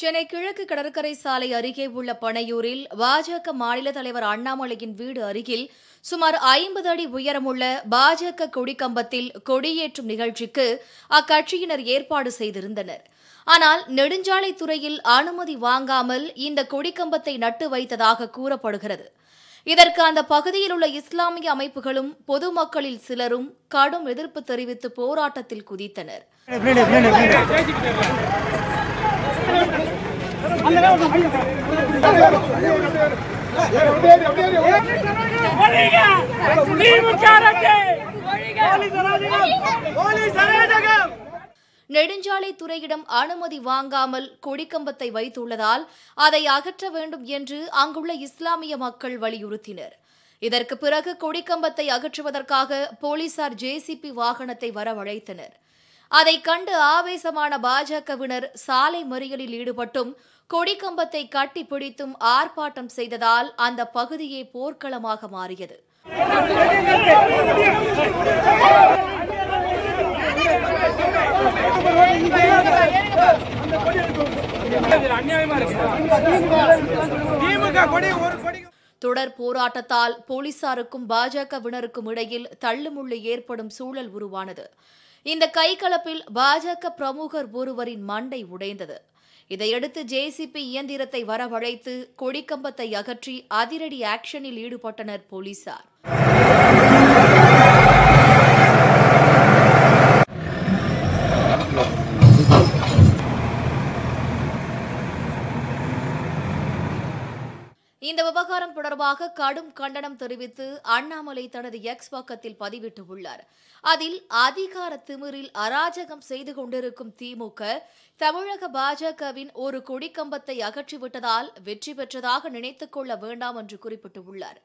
சென்னை கிழக்கு கடற்கரை சாலை அருகே உள்ள பனையூரில் பாஜக மாநில தலைவர் அண்ணாமலையின் வீடு அருகில் சுமார் ஐம்பது அடி உயரமுள்ள பாஜக கொடிக்கம்பத்தில் கொடியேற்றும் நிகழ்ச்சிக்கு அக்கட்சியினர் ஏற்பாடு செய்திருந்தனர் ஆனால் நெடுஞ்சாலைத்துறையில் அனுமதி வாங்காமல் இந்த கொடிக்கம்பத்தை நட்டு வைத்ததாக கூறப்படுகிறது இதற்கு அந்த பகுதியில் உள்ள இஸ்லாமிய அமைப்புகளும் பொதுமக்களில் சிலரும் கடும் எதிர்ப்பு தெரிவித்து போராட்டத்தில் குதித்தனர் போலீஸ் நெடுஞ்சாலைத்துறையிடம் அனுமதி வாங்காமல் கொடிக்கம்பத்தை வைத்துள்ளதால் அதை அகற்ற வேண்டும் என்று அங்குள்ள இஸ்லாமிய மக்கள் வலியுறுத்தினர் இதற்கு பிறகு கொடிக்கம்பத்தை அகற்றுவதற்காக போலீசார் ஜேசிபி வாகனத்தை வரவழைத்தனர் அதை கண்டு ஆவேசமான பாஜகவினர் சாலை மறியலில் ஈடுபட்டும் கொடிக்கம்பத்தை கட்டிப்பிடித்தும் ஆர்ப்பாட்டம் செய்ததால் அந்த பகுதியே போர்க்களமாக மாறியது தொடர் போராட்டத்தால் போலீசாருக்கும் பாஜகவினருக்கும் இடையில் தள்ளுமுள்ளு ஏற்படும் சூழல் உருவானது இந்த கைகலப்பில் பாஜக பிரமுகர் ஒருவரின் மண்டை உடைந்தது இதையடுத்து ஜேசிபி இயந்திரத்தை வரவழைத்து கொடிக்கம்பத்தை அகற்றி அதிரடி ஆக்ஷனில் ஈடுபட்டனர் போலீசார் இந்த விவகாரம் தொடர்பாக கடும் கண்டனம் தெரிவித்து அண்ணாமலை தனது எக்ஸ் பக்கத்தில் பதிவிட்டுள்ளார் அதில் அதிகார திமிரில் அராஜகம் செய்து கொண்டிருக்கும் திமுக தமிழக பாஜகவின் ஒரு கொடிக்கம்பத்தை அகற்றிவிட்டதால் வெற்றி பெற்றதாக நினைத்துக் கொள்ள வேண்டாம் என்று குறிப்பிட்டுள்ளார்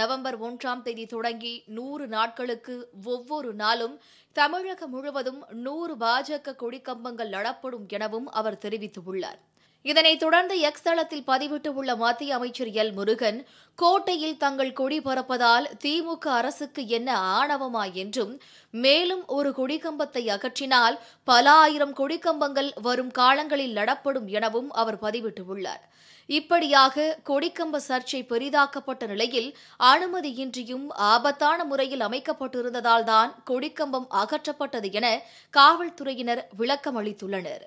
நவம்பர் ஒன்றாம் தேதி தொடங்கி நூறு நாட்களுக்கு ஒவ்வொரு நாளும் தமிழகம் முழுவதும் நூறு பாஜக கொடிக்கம்பங்கள் நடப்படும் எனவும் அவர் தெரிவித்துள்ளார் இதனைத் தொடர்ந்து எக்ஸ் தளத்தில் பதிவிட்டுள்ள மத்திய அமைச்சர் எல் முருகன் கோட்டையில் தங்கள் குடி பரப்பதால் திமுக அரசுக்கு என்ன ஆணவமா என்றும் மேலும் ஒரு குடிக்கம்பத்தை அகற்றினால் பல ஆயிரம் கொடிக்கம்பங்கள் வரும் காலங்களில் நடப்படும் எனவும் அவர் பதிவிட்டுள்ளார் இப்படியாக கொடிக்கம்ப சர்ச்சை பெரிதாக்கப்பட்ட நிலையில் அனுமதியின்றியும் ஆபத்தான முறையில் அமைக்கப்பட்டிருந்ததால்தான் கொடிக்கம்பம் அகற்றப்பட்டது என காவல்துறையினர் விளக்கம் அளித்துள்ளனா்